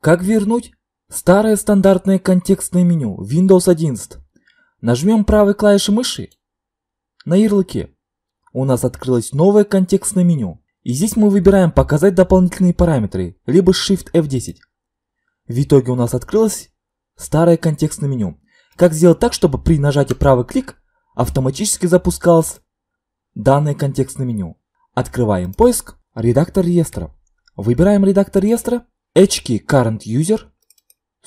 Как вернуть? Старое стандартное контекстное меню Windows 11. Нажмем правой клавишей мыши на ярлыке. У нас открылось новое контекстное меню. И здесь мы выбираем показать дополнительные параметры, либо Shift F10. В итоге у нас открылось старое контекстное меню. Как сделать так, чтобы при нажатии правый клик автоматически запускалось данное контекстное меню. Открываем поиск, редактор реестра. Выбираем редактор реестра Эчки Current User,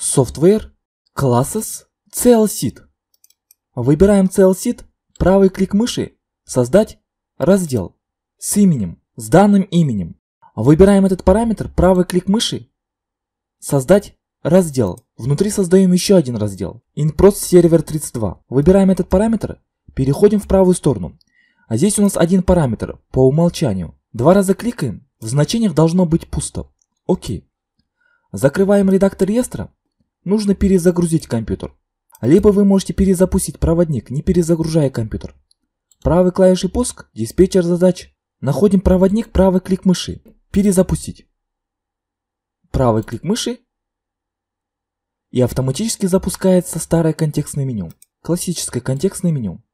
Software, Classes, CLSeed. Выбираем CLSeed, правый клик мыши, создать раздел с именем, с данным именем. Выбираем этот параметр, правый клик мыши, создать раздел. Внутри создаем еще один раздел, InProst Server 32. Выбираем этот параметр, переходим в правую сторону. А здесь у нас один параметр, по умолчанию. Два раза кликаем, в значениях должно быть пусто. Окей. Закрываем редактор реестра? Нужно перезагрузить компьютер. Либо вы можете перезапустить проводник, не перезагружая компьютер. Правой клавишей пуск, диспетчер задач. Находим проводник, правый клик мыши. Перезапустить. Правый клик мыши. И автоматически запускается старое контекстное меню. Классическое контекстное меню.